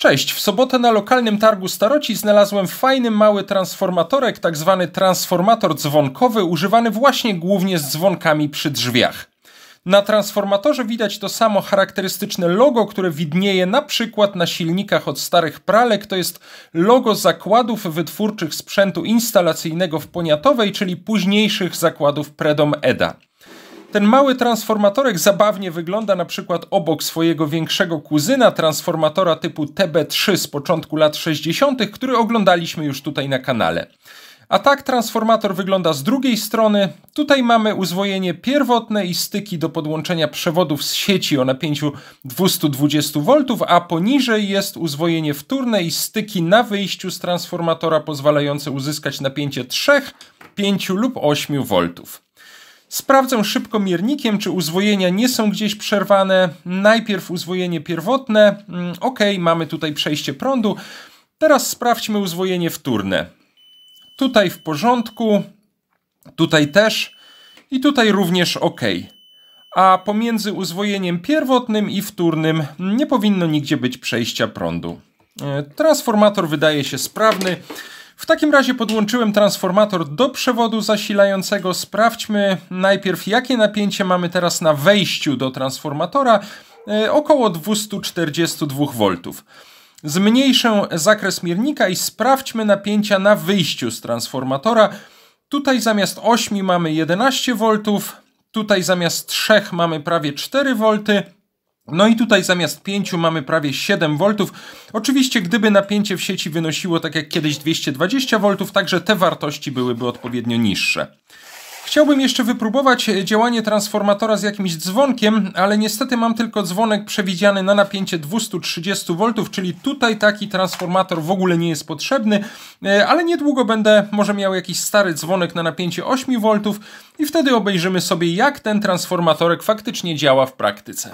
Cześć, w sobotę na lokalnym targu staroci znalazłem fajny mały transformatorek, tak zwany transformator dzwonkowy, używany właśnie głównie z dzwonkami przy drzwiach. Na transformatorze widać to samo charakterystyczne logo, które widnieje na przykład na silnikach od starych pralek, to jest logo zakładów wytwórczych sprzętu instalacyjnego w Poniatowej, czyli późniejszych zakładów Predom EDA. Ten mały transformatorek zabawnie wygląda na przykład obok swojego większego kuzyna, transformatora typu TB3 z początku lat 60., który oglądaliśmy już tutaj na kanale. A tak transformator wygląda z drugiej strony. Tutaj mamy uzwojenie pierwotne i styki do podłączenia przewodów z sieci o napięciu 220 V, a poniżej jest uzwojenie wtórne i styki na wyjściu z transformatora pozwalające uzyskać napięcie 3, 5 lub 8 V. Sprawdzę szybko miernikiem, czy uzwojenia nie są gdzieś przerwane. Najpierw uzwojenie pierwotne. Mm, ok, mamy tutaj przejście prądu. Teraz sprawdźmy uzwojenie wtórne. Tutaj w porządku, tutaj też i tutaj również ok. A pomiędzy uzwojeniem pierwotnym i wtórnym nie powinno nigdzie być przejścia prądu. E, transformator wydaje się sprawny. W takim razie podłączyłem transformator do przewodu zasilającego. Sprawdźmy najpierw, jakie napięcie mamy teraz na wejściu do transformatora. E, około 242 V. Zmniejszę zakres miernika i sprawdźmy napięcia na wyjściu z transformatora. Tutaj zamiast 8 mamy 11 V, tutaj zamiast 3 mamy prawie 4 V, no i tutaj zamiast 5 mamy prawie 7 V. Oczywiście gdyby napięcie w sieci wynosiło tak jak kiedyś 220 V, także te wartości byłyby odpowiednio niższe. Chciałbym jeszcze wypróbować e, działanie transformatora z jakimś dzwonkiem, ale niestety mam tylko dzwonek przewidziany na napięcie 230 V, czyli tutaj taki transformator w ogóle nie jest potrzebny, e, ale niedługo będę może miał jakiś stary dzwonek na napięcie 8 V i wtedy obejrzymy sobie jak ten transformatorek faktycznie działa w praktyce.